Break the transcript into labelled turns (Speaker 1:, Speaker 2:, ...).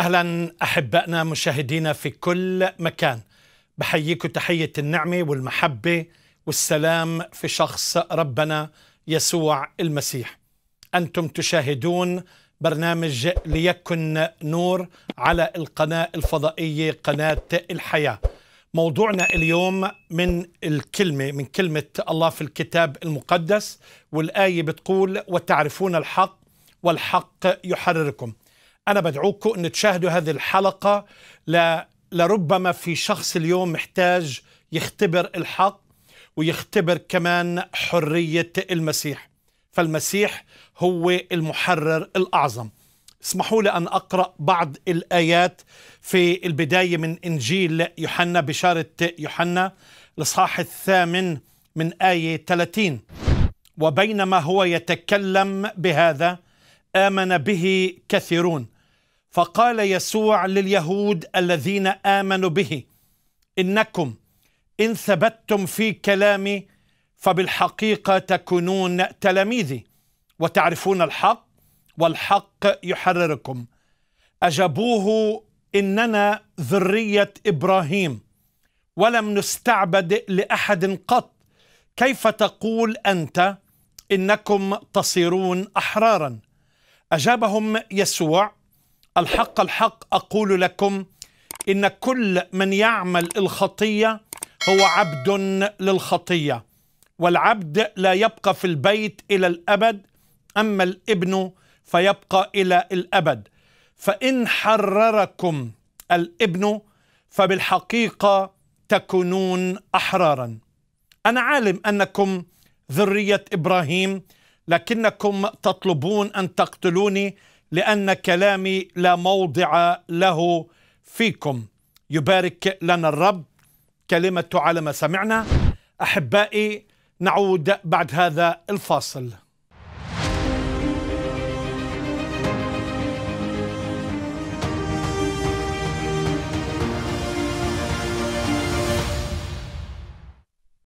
Speaker 1: اهلا احبائنا مشاهدينا في كل مكان بحييكم تحيه النعمه والمحبه والسلام في شخص ربنا يسوع المسيح انتم تشاهدون برنامج ليكن نور على القناه الفضائيه قناه الحياه موضوعنا اليوم من الكلمه من كلمه الله في الكتاب المقدس والايه بتقول وتعرفون الحق والحق يحرركم أنا بدعوكم أن تشاهدوا هذه الحلقة ل... لربما في شخص اليوم محتاج يختبر الحق ويختبر كمان حرية المسيح فالمسيح هو المحرر الأعظم اسمحوا لي أن أقرأ بعض الآيات في البداية من إنجيل يوحنا بشارة يوحنا الإصحاح الثامن من آية 30 وبينما هو يتكلم بهذا آمن به كثيرون فقال يسوع لليهود الذين امنوا به انكم ان ثبتتم في كلامي فبالحقيقه تكونون تلاميذي وتعرفون الحق والحق يحرركم اجابوه اننا ذريه ابراهيم ولم نستعبد لاحد قط كيف تقول انت انكم تصيرون احرارا اجابهم يسوع الحق الحق أقول لكم إن كل من يعمل الخطية هو عبد للخطية والعبد لا يبقى في البيت إلى الأبد أما الابن فيبقى إلى الأبد فإن حرركم الابن فبالحقيقة تكونون أحرارا أنا عالم أنكم ذرية إبراهيم لكنكم تطلبون أن تقتلوني لأن كلامي لا موضع له فيكم يبارك لنا الرب كلمة على ما سمعنا أحبائي نعود بعد هذا الفاصل